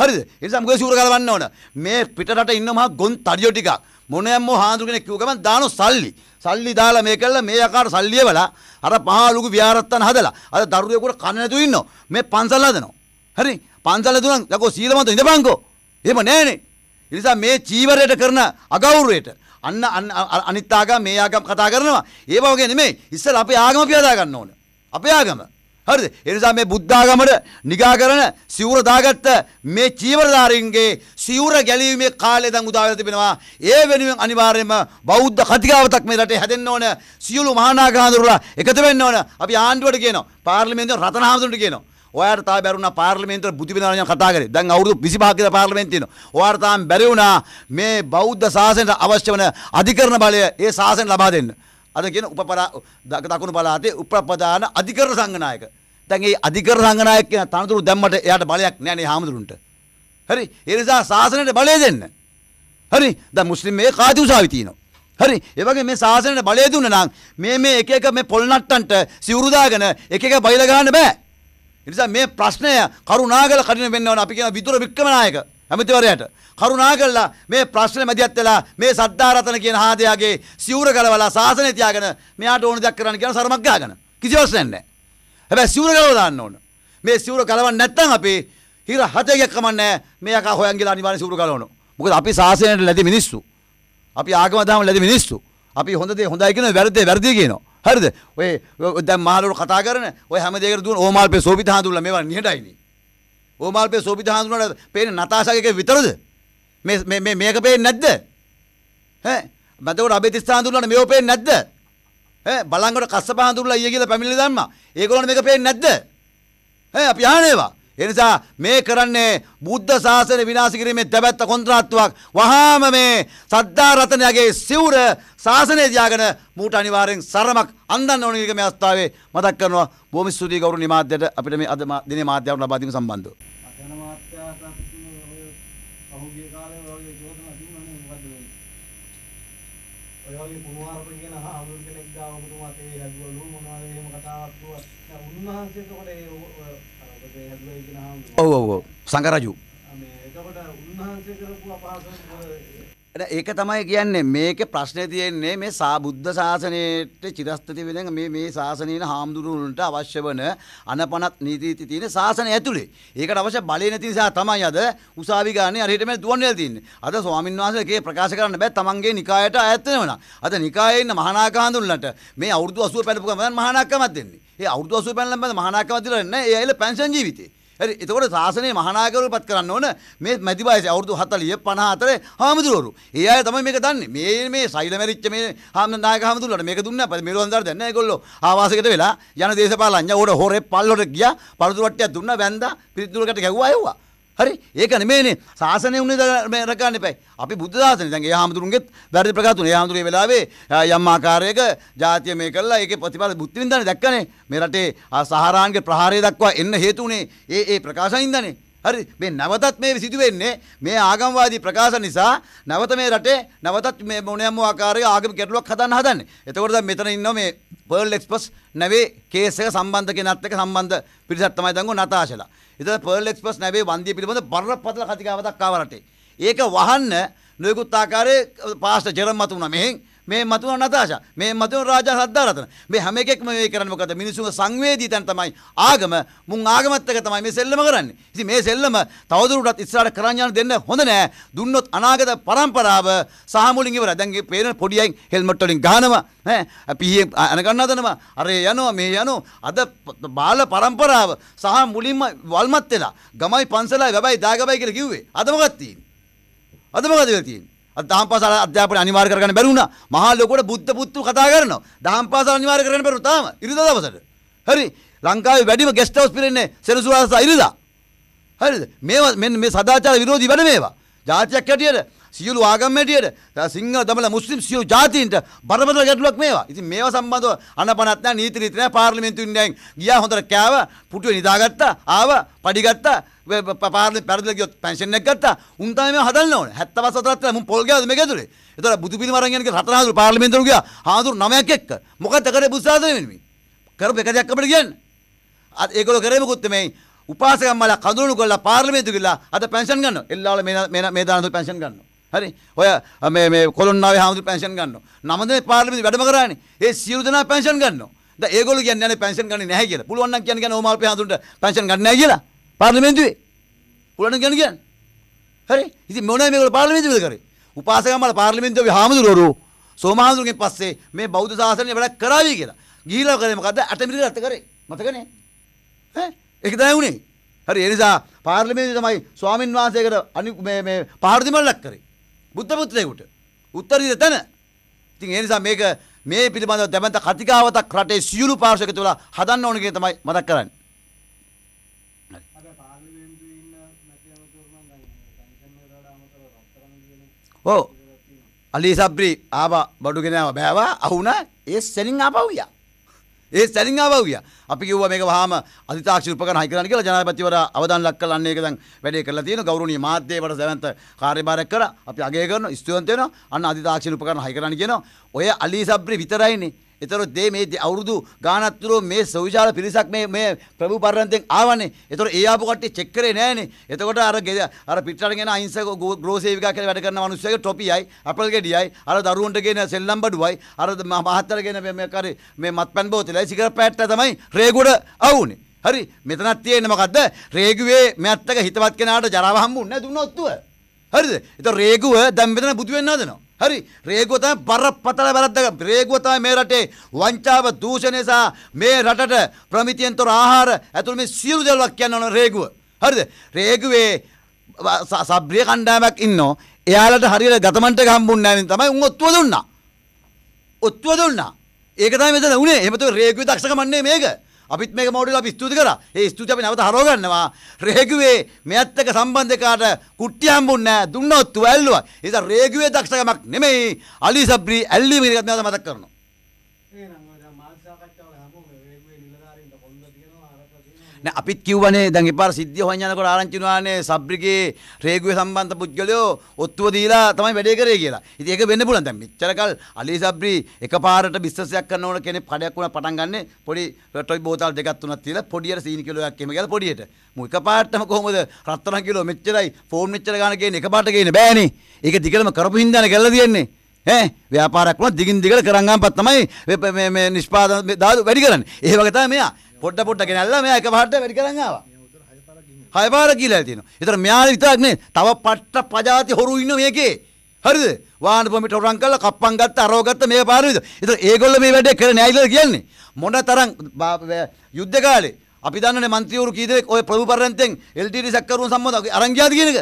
හරිද? ඒ නිසා මොකද සිවුර ගලවන්න ඕන. මේ පිටරට ඉන්න මහා ගොන් තඩියෝ ටිකක්. මොනෑම්මෝ හාඳුරු කෙනෙක් කිව්ව ගමන් දානෝ සල්ලි. සල්ලි දාලා මේ කළා මේ යකාට සල්ලි එවලා අර පහා ලුකු විහාරස්ථාන හදලා. අර දරුවෙකුට කන නැතුව ඉන්නවා. මේ පන්සල් හදනවා. හරි? පන්සල් හදනවා. ලකෝ සීලමන්ත ඉඳපන්කෝ. එහෙම නෑනේ. නිසා මේ චීවරයට කරන අගෞරවයට අන්න අනිත් ආගම් මේ ආගම් කතා කරනවා. ඒව වගේ නෙමෙයි. ඉස්සර අපේ ආගම පියාදා ගන්න ඕන. අපේ ආගම. හරිද? ඒ නිසා මේ බුද්ධ ආගමට නිගා කරන සිවුර දාගත්ත මේ චීවරධාරීන්ගේ සිවුර ගැලීමේ කාලය දැන් උදා වෙලා තිබෙනවා. ඒ වෙනුවෙන් අනිවාර්යයෙන්ම බෞද්ධ කතිකාවතක් මේ රටේ හැදෙන්න ඕන. සියලු මහානාගහඳුරලා එකතු වෙන්න ඕන. අපි ආණ්ඩුවට කියනවා. පාර්ලිමේන්තුවේ රතනහාමුදුරන්ට කියනවා. ඔයාට තාම බැරි වුණා පාර්ලිමේන්තුවේ බුදුබිඳන ගැන කතා කරේ. දැන් අවුරුදු 25ක් ඉඳලා පාර්ලිමේන්තුවේ තියෙනවා. ඔයාට තාම බැරි වුණා මේ බෞද්ධ සාසනයට අවශ්‍ය වන අධිකරණ බලය ඒ සාසනයට ලබා දෙන්න. අද කියන උපපරා දකුණු පළාතේ උපප්‍රධාන අධිකරණ සංගනායක. දැන් මේ අධිකරණ සංගනායක කියන තනතුරු දැම්මට එයාට බලයක් නැහැ නේ හාමුදුරුන්ට. හරි. ඒ නිසා සාසනයට බලය දෙන්න. හරි. දැන් මුස්ලිම් මේ කාති උසාවි තියෙනවා. හරි ඒවගේ මේ ශාසනයට බලය දුන්න නම් මේ මේ එක එක මේ පොල්නට්ටන්ට සිවුරුදාගෙන එක එක බයිල ගන්න බෑ එනිසා මේ ප්‍රශ්නය කරුණාගල කටින වෙන්න ඕන අපි කියන විදුර වික්‍රමනායක ඇමතිවරයාට කරුණාකරලා මේ ප්‍රශ්නේ මැදිහත් වෙලා මේ සද්ධාරතන කියන හාදයාගේ සිවුර ගලවලා සාසනය තියාගෙන මෙයාට ඕන දෙයක් කරන්න කියන සරමක් ගහගෙන කිසි ප්‍රශ්නයක් නැහැ. හැබැයි සිවුර ගලව දාන්න ඕන. මේ සිවුර ගලවන්නේ නැත්නම් අපි හිර හතේක කමන්නේ මේ යකා හොයන් ගිලා අනිවාර්යෙන් සිවුර ගලවනවා. මොකද අපි සාසනයට ලැබි මිනිස්සු. අපි ආගම දහම ලැබි මිනිස්සු. අපි හොඳ දේ හොඳයි කියනවා වැරදි දේ වැරදි කියනවා. හරිද ඔය දැන් මහලොට කතා කරන ඔය හැම දෙයකට දුවන ඕමාල්පේ සෝබිත හඳුන්ලා මේවා නිහඬයිනේ ඕමාල්පේ සෝබිත හඳුන්ලාට පේන්නේ නතාෂාගේ විතරද මේ මේ මේක පේන්නේ නැද්ද ඈ මදවට අබේතිස්ස හඳුන්ලාට මේව පේන්නේ නැද්ද ඈ බලංගොඩ කස්සප හඳුන්ලා ඊය කියලා පැමිණිලි දැම්මා ඒගොල්ලන්ට මේක පේන්නේ නැද්ද ඈ අපි ආනේවා එනිසා මේ කරන්නේ බුද්ධ ශාසන විනාශ කිරීමේ තැබැත්ත කොන්ත්‍රාත්තුවක්. වහාම මේ සද්දා රතනයගේ සිවුර ශාසනය තියාගෙන මූට අනිවාර්යෙන් සරමක් අන්දන්න ඕන කියන මේ අවස්ථාවේ මතක් කරනවා. බොහොම ස්තුතියි ගෞරවනීය මාධ්‍යට අපිට මේ අද දිනේ මාධ්‍යාවට ලබා දීම සම්බන්ධව. යන මාත්‍යාසත් පහුගිය කාලේ ඔය වගේ චෝදනා තිබුණානේ මොකද වෙන්නේ? ඔය වගේ පුනවාරපණ කියන අහ අඳුර කෙනෙක් ගාව ඔබතුමා තේ හැදුවලු මොනවද එහෙම කතාවක් දුවා. උන්වහන්සේට කොට ඔව් ඔව් ඔව් සංඝ රජු. ඒක තමයි කියන්නේ මේක ප්‍රශ්නේ තියෙන්නේ මේ සා බුද්ධ ශාසනයේට චිරස්ථිත වෙන මේ මේ ශාසනීන හාමුදුරුවන්ට අවශ්‍ය වන අනපනත් නීති තියෙන ශාසනය ඇතුලේ. ඒකට අවශ්‍ය බලය නැති නිසා තමයි අද උසාවි ගානේ අරහිට මේ දුවන් වෙලා තින්නේ. අද ස්වාමින් වහන්සේගේ ප්‍රකාශ කරන්න බෑ තමන්ගේ නිකායට ඈත් වෙනවා. අද නිකායේ ඉන්න මහානාගාඳුන්ලට මේ අවුරුදු 80 පැනපු ගමන් මහානාකමක් දෙන්නේ. ඒ අවුරුදු 80 පැනලම මහානාකමක් දෙලා නැහැ. ඒ ඇයිල පෙන්ෂන් ජීවිතේ. හරි එතකොට ශාසනය මහානායකවරු පත් කරන්න ඕන මේ මැදි වයසේ අවුරුදු 40 54 හාමුදුරුවරු. ඒ අය තමයි මේක දන්නේ. මේ මේ සෛල මැරිච්ච මේ හාමුදුරුවෝ හාමුදුරුවන්ට මේක දුන්නේ නැහැ. මෙලොව අන්දාර දැන්නේ නැහැ ඒගොල්ලෝ. ආවාසයකට වෙලා යන දේශපාලඥ ඕඩ හොරේ පල්ලොට ගියා. පළතුරු වට්ටියක් දුන්නා වැන්දා. පිරිත් දුරකට ගැහුවා ඇහුවා. හරි ඒක නෙමෙයිනේ සාසනය උනේ මේ රකන්න එපයි. අපි බුද්ධ සාසනය. දැන් ඒ හාමුදුරුන්ගෙත් වැරදි ප්‍රකාශ තුනේ. ඒ හාමුදුරුවෝ වෙලාවේ යම් ආකාරයක ජාතිය මේ කළා. ඒකේ ප්‍රතිඵල බුද්ධ විඳානේ දැක්කනේ. මේ රටේ සහාරාන්ගේ ප්‍රහාරය දක්වා එන්න හේතු උනේ ඒ ඒ ප්‍රකාශනින්දනේ. හරි මේ නැවතත් මේ සිදු වෙන්නේ මේ ආගම්වාදී ප්‍රකාශ නිසා නැවත මේ රටේ නැවතත් මේ මොනෑම ආකාරයක ආගම ගැටලුවක් හදන්න හදන්නේ. එතකොට දැන් මෙතන ඉන්නවා මේ පර්ල් එක්ස්ප්‍රස් නැවේ කේස් එක සම්බන්ධ කෙනත් එක්ක සම්බන්ධ පිරිසක් තමයි දැන් ඔය නතාෂලා. එතන පර්ල් එක්ස්ප්‍රස් නැවේ වන්දිය පිළිබඳ බරපතල කතිකාවතක් ආව රටේ. ඒක වහන්න නොයෙකුත් ආකාරයේ uh, පාස්ට ජෙරම් මතු වුණා මෙහෙන් මේ මතුන නතාෂා මේ මතුන රාජා හද්දාරතන මේ හැම එකෙක්ම මේ කරන්නේ මොකද මිනිසුන්ගේ සංවේදී තැන තමයි ආගම මුන් ආගමත් එක තමයි මේ සෙල්ලම කරන්නේ ඉතින් මේ සෙල්ලම තවදුරටත් ඉස්සරහට කරන් යන දෙන්න හොඳ නෑ දුන්නොත් අනාගත පරම්පරාව සහ මුලින් ඉවරයි දැන් මේ පේන පොඩි අයින් හෙල්මට් වලින් ගහනවා ඈ පිහියෙන් අනගන්න හදනවා අරේ යනවා මේ යනවා අද බාල පරම්පරාව සහ මුලින්ම වල්මත් වෙලා ගමයි පන්සලයි වැබයි දාගබයි කියලා කිව්වේ අද මොකක්ද තියෙන්නේ අද මොකද වෙලා තියෙන්නේ දහම් පාසල අධ්‍යාපනය අනිවාර්ය කරගන්න බැරි වුණා. මහා ලොකුවට බුද්ධ පුත්තු කතා කරනවා. දහම් පාසල අනිවාර්ය කරගන්න බැරුව තාම ඉරිදා දවසට. හරි. ලංකාවේ වැඩිම ගෙස්ට් හවුස් පිරෙන්නේ සෙනසුරාදා ඉරිදා. හරිද? මේවා මෙන්න මේ සදාචාර විරෝධී වැඩ මේවා. ජාතියක් හැටියට සියලු ආගම් හැටියට සිංහල දමල මුස්ලිම් සියලු ජාතීන්ට බරපතල ගැටලුවක් මේවා. ඉතින් මේවා සම්බන්ධව අනපනත් නැහැ නීති රීති නැහැ පාර්ලිමේන්තුවෙන් දැන් ගියා හොඳට කෑව පුටුවේ නිදාගත්තා ආව පඩි ගත්තා පාර්ලි පැරදිල ගියොත් පෙන්ෂන් එකක් ගත්තා. උන් තමයි මේව හදන්න ඕනේ. 74 තරත් මුන් පොල් ගෑවද මේක ඇතුලේ. ඒතර බුදු පිළිම අරන් යන රටනාඳුරු පාර්ලිමේන්තුවට ගියා. හාඳුරු 9ක් එක්ක. මොකද කරේ බුද්ධාසනෙ මෙන්න මේ. කරපු එක දෙයක් අපිට කියන්නේ. අද ඒගොල්ලෝ කරේ මොකුත් මේ උපාසකම්මලා කඳුළු කරලා පාර්ලිමේන්තු ගිහලා අද පෙන්ෂන් ගන්නවා. එල්ලාවල මේ මේ දාන දුන්න පෙන්ෂන් ගන්නවා. හරි ඔය මේ මේ කොළොන්නාවේ හාමුදුරු පෙන්ෂන් ගන්නවා. නමදේ පාර්ලිමේන්තු වැඩම කරානේ. ඒ සියලු දෙනා පෙන්ෂන් ගන්නවා. දැන් ඒගොල්ලෝ කියන්නේ යන්නේ පෙන්ෂන් ගන්නේ නැහැ කියලා. පුළුවන් නම් කියන්නේ කියන්නේ ඕමාල්පේ හාමුදුරන්ට පෙන්ෂන් ගන්න නැහැ කියලා. පාර්ලිමේන්තුවේ. පුළුවන් නම් කියන්නේ කියන්නේ. හරි. ඉතින් මොනවයි මේගොල්ලෝ පාර්ලිමේන්තුවේද කරේ? උපාසකම්මල පාර්ලිමේන්තුවේ හාමුදුරුවෝ සෝමහාමුදුරුගෙන් පස්සේ මේ බෞද්ධ ශාසනය වැඩක් කරાવી කියලා. ගිහිලා කරේ මොකද්ද? අටමිරිය රට කරේ. මතකනේ? ඈ ඒක තමයි උනේ. හරි ඒ නිසා පාර්ලිමේන්තුවේ තමයි ස්වාමින්වහන්සේකට අනි මේ මේ පහර දෙමල්ලක් කරේ. බුද්ධ පුත්‍රයෙකුට උත්තරීත තැන. ඉතින් ඒ නිසා මේක මේ පිළිබඳව දැමන්ත කතිකාවතක් රටේ සියලු පාර්ශ්ව එකතු වෙලා හදන්න ඕන කියන තමයි මතක් කරන්නේ. ඕ අලි සබ්‍රි ආවා බඩුගෙනාව බෑවා අහුණා ඒ සෙලින් ආපව් ගියා ඒ සැලින් ආවා ගියා. අපි කිව්වා මේක වහාම අධිතාක්ෂි උපකරණ හයි කරන්න කියලා ජනාධිපතිවරයා අවධාන ලක් කරලා අන්න ඒක දැන් වැඩේ කරලා තියෙනවා. ගෞරවනීය මාධ්‍යවට සැවන්ත කාර්යභාරයක් කරලා අපි අගය කරනවා. ස්තුතිවන්ත වෙනවා. අන්න අධිතාක්ෂි උපකරණ හයි කරන්න කියනවා. ඔය අලි සබ්රි විතරයිනේ එතකොට මේ මේ අවුරුදු ගානක් තුරෝ මේ සවිශාල පිරිසක් මේ මේ ප්‍රභු පරණතෙන් ආවනේ. එතකොට ඒ ආපු කට්ටිය චෙක් කරේ නෑනේ. එතකොට අර අර පිටරට ගෙන අහිංසක ග්‍රෝසේවිකා කියලා වැඩ කරන මිනිස්සුගේ ටොපියයි, අපල් ගෙඩියයි, අර දරුවන්ට ගෙන සෙල්ලම් බඩුවයි, අර මහත්තර ගෙන මේ කරේ මේ මත්පැන් බෝතලයි සිගරට් පැට්ට තමයි රේගුඩ අවුනේ. හරි මෙතනක් තියෙන්නේ මොකද්ද? රේගුවේ මෑත්තක හිතවත් කෙනාට ජරාව හම්බුන්නේ නැතුනොත්තුව. හරිද? ඒතකොට රේගුව දැන් මෙතන බුදු වෙන්න හදනවා. හරි රේගුව තමයි බරපතල වැරද්දක රේගුව තමයි මේ රටේ වංචාව දූෂණය සහ මේ රටට ප්‍රමිතියෙන් තොර ආහාර ඇතුළු මේ සියලු දේවල් කියන්න ඕන රේගුව. හරිද? රේගුවේ සබ්‍රිය කණ්ඩායමක් ඉන්නෝ. එයාලට හරියට ගතමන්ට හම්බුන්නේ නැහැ තමයි උන් ඔත්තුව දුන්නා. ඔත්තුව දුන්නා. ඒක තමයි මෙතන උනේ. එහෙම තමයි රේගුවේ දක්ෂකම නැහැ මේක. අපිත් මේක මෝඩිලා අපි ස්තුති කරා. ඒ ස්තුතිය අපි නැවත හරව ගන්නවා. රේගුවේ මෙයත් එක්ක සම්බන්ධකාට කුට්ටි හම්බුන්නේ නැහැ. දුන්නොත් ඇල්ලුවා. ඒ නිසා රේගුවේ දක්ෂකමක් නෙමෙයි. අලි සබ්රි ඇල්ලීම කියන එක මතක් කරනවා. නෑ අපිත් කිව්වනේ දැන් එපාර සිද්ධිය හොයන්න යනකොට ආරංචි වුණානේ සබ්රිගේ රේගුවේ සම්බන්ධ පුද්ගලයෝ ඔත්තුව දීලා තමයි වැඩේ කරේ කියලා. ඉතින් ඒක වෙන්න පුළුවන්. දැන් මෙච්චරකල් අලි සබ්රි එකපාරට බිස්නස් එකක් කරන ඕන කෙනෙක් කඩයක් වුණා පටන් ගන්න පොඩි ටොයි බෝතල් දෙකක් තුනක් තියලා පොඩියට සීනි කිලෝයක් එහෙම ගාලා පොඩියට. මු එකපාරටම කොහොමද රත්තරන් කිලෝ මෙච්චරයි ෆෝන් මෙච්චර ගන්න කියන එකපාරට ගේන්නේ බෑනේ. ඒක දිගටම කරපු හින්දානේ කරලා තියන්නේ. ඈ ව්‍යාපාරයක් වුණා දිගින් දිගට කරංගම්පත් තමයි මේ නිෂ්පාදන දාදු වැඩි කරන්නේ. ඒ වගේ තමයි මෙයා පොඩ්ඩ පොඩ්ඩ ගෙනල්ලා මෙයා එකපාරට වැඩි කරන් ආවා. හය පාර කියලා තියෙනවා. ඒතර මෙයාල විතරක් නෙවෙයි තව පට්ට පජාති හොරු ඉන්න මේකේ. හරිද? වාහන පොමිට හොරන් කළා කප්පන් ගත්ත අරව ගත්ත මේ පාර විතර. ඒතර ඒගොල්ලෝ මේ වැඩේ කරේ නෑ කියලා කියන්නේ. මොන තරම් යුද්ධ කාලේ අපි දන්නනේ മന്ത്രിවරු කී දෙනෙක් ඔය ප්‍රභු පරණතෙන් එල්ටීඩී සැකකරුවන් සම්බන්ධ අරන් ගියාද කියන එක.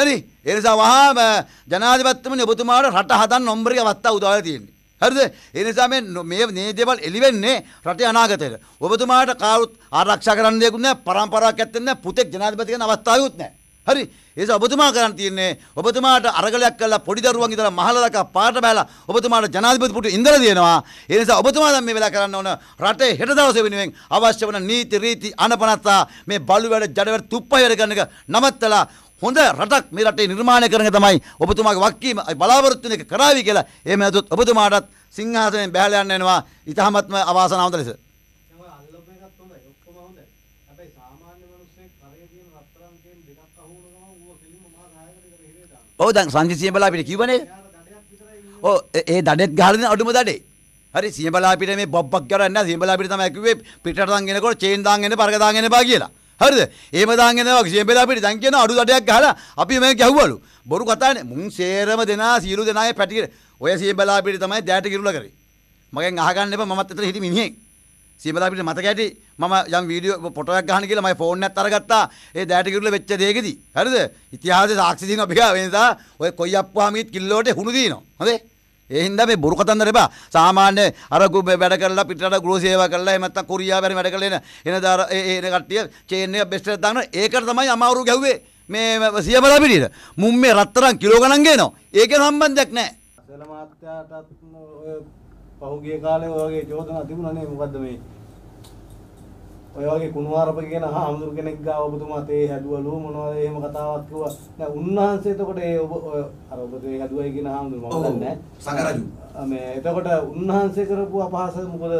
හරි. ඒ නිසා වහා ජනාධිපතිතුමනි ඔබතුමාට රට හදන්න නොම්බරික වත්තා උදාලා තියෙන්නේ. හරිද? ඒ නිසා මේ මේ මේ දේවල් එළි වෙන්නේ රටේ අනාගතයට. ඔබතුමාට කාරුත් ආරක්ෂා කරන්න දෙයක් නෑ, පරම්පරාවක් ඇත්තේ නෑ, පුතෙක් ජනාධිපති කෙනෙක් අවස්ථාවකුත් නෑ. හරි. ඒ නිසා ඔබතුමා කරන්න තියෙන්නේ ඔබතුමාට අරගලයක් කළා පොඩි දරුවන් ඉඳලා මහලලක පාට බෑලා ඔබතුමාට ජනාධිපති පුටු ඉඳලා දෙනවා. ඒ නිසා ඔබතුමා දැන් මේ වෙලාව කරන්න ඕන රටේ හෙට දවසේ වෙනුවෙන් අවශ්‍ය වන නීති රීති අනපනත්තා මේ බලු වැඩ ජඩ වැඩ තුප්පහි වැඩ කරන එක නවත්තලා හොඳ රටක් මේ රටේ නිර්මාණය කරන තමයි ඔබතුමාගේ වක්කීම බලාපොරොත්තු වෙන එක කරાવી කියලා. එහෙම නැතුත් ඔබතුමාටත් සිංහාසනයෙන් බැහැලා යන්න වෙනවා. ඊටමත්ම අවාසනාවන්ත ලෙස. ඔව් දැන් සංජිත් සියඹලා අපිට කිව්වනේ. ඔව් ඒ දඩෙත් ගහලා අඩුම දඩේ. හරි සියඹලා අපිට මේ බොබ්බක් කරන්නේ නැහැ. සියඹලා අපිට තමයි කිව්වේ පිටට දාන් එනකොට චේන් දාන් එන්න පරක දාන් එන්න බා කියලා. හරිද? එහෙම දාගෙන යනවා කිසිම වෙලාව පිට දැන් කියන අඩු දඩයක් ගහලා අපි මේ ගැහුවලු. බොරු කතානේ. මුන් සේරම දෙනා සියලු දෙනාගේ පැටිගෙන ඔය සීබලා පිට තමයි දැට කිරුල කරේ. මගෙන් අහගන්න එපා මමත් එතන හිටි මිනිහෙක්. සීබලා පිට මතක ඇති මම යම් වීඩියෝ ෆොටෝයක් ගන්න කියලා මගේ ෆෝන් එකත් අරගත්තා. ඒ දැට කිරුල වෙච්ච දේකෙදි. හරිද? ඉතිහාසයේ සාක්ෂි දින අපි ගා වෙනදා ඔය කොයි අප්පුවාමීත් කිල්ලෝට හුණු දිනනවා. හොඳේ? ඒ හින්දා මේ බොරු කතන්දර එපා. සාමාන්‍ය අර වැඩ කරලා පිටරට ගෘහ සේවා කරලා එහෙම නැත්නම් කොරියාව වරි වැඩ කරලා එන එන දාර ඒ ඒ කට්ටිය චේන් එක බෙස්ට් එකට දාන ඒකට තමයි අමාරු ගැහුවේ. මේ සියමලා පිටියට. මුම් මේ රත්තරන් කිලෝ ගණන් ගේනවා. ඒකේ සම්බන්ධයක් නැහැ. සලමාත්‍යාටත් පහුගිය කාලේ ඔයගේ චෝදනා තිබුණා නේ මොකද්ද මේ ඔය වගේ කුණුහරුප කියන හාමුදුරු කෙනෙක් ගාව ඔබතුමා තේ හැදුවලු මොනවද එහෙම කතාවක් කිව්වා. දැන් උන්වහන්සේ එතකොට ඒ ඔබ අර ඔබ තේ හැදුවයි කියන හාමුදුරු මම දන්නේ නැහැ. සංගරජු. මේ එතකොට උන්වහන්සේ කරපු අපහාස මොකද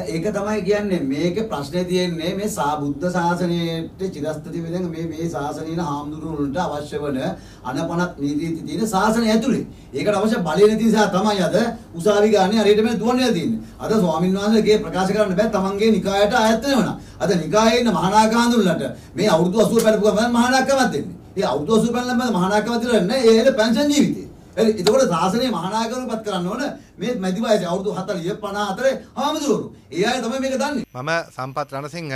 ඒක තමයි කියන්නේ මේක ප්‍රශ්නේ තියෙන්නේ මේ සාබුද්ධ ශාසනයේට චිරස්ථිත වෙන මේ මේ ශාසනීන හාමුදුරුවන්ට අවශ්‍ය වන අනපනත් නීතිති තියෙන ශාසනය ඇතුලේ. ඒකට අවශ්‍ය බලය නැති නිසා තමයි අද උසාවි ගානේ හරියට මේ දුවන්නේ තියෙන්නේ. අද ස්වාමීන් වහන්සේගේ ප්‍රකාශ කරන්න බෑ තමන්ගේ නිකායට ඈත් වෙනවා. අද නිකායේ ඉන්න මහානාගාඳුන්ලට මේ අවුරුදු 80 පැනපු ගමන් මහානාකමක් දෙන්නේ. ඒ අවුරුදු 80 පැනලා මහානාකමක් දෙන්නේ නැහැ. ඒ හැර පෙන්ෂන් ජීවිතේ. හරි එතකොට ශාසනය මහානායකවරුපත් කරන්න ඕන මේ මැදි වයසේ අවුරුදු 40 54 හාමුදුරුවෝ. ඒ අය තමයි මේක දන්නේ. මම සම්පත් රණසිංහ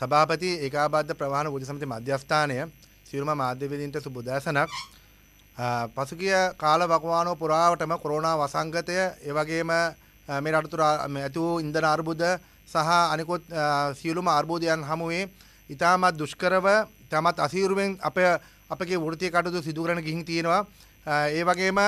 සභාපති ඒකාබද්ධ ප්‍රවාහන පූජා සමිති මධ්‍යස්ථානය සියලුම මාධ්‍යවේදීන්ට සුබදාසනක්. පසුගිය කාල වකවානුව පුරාවටම කොරෝනා වසංගතය ඒ වගේම මේ රටතුර ඇති වූ ඉන්ධන අර්බුද සහ අනිකුත් සියලුම අර්බුදයන් හමුවේ ඉතාමත් දුෂ්කරව තමත් අසීරුවෙන් අප අපගේ වෘතිය කටයුතු සිදු කරන ගිහින් තියෙනවා. ඒ වගේම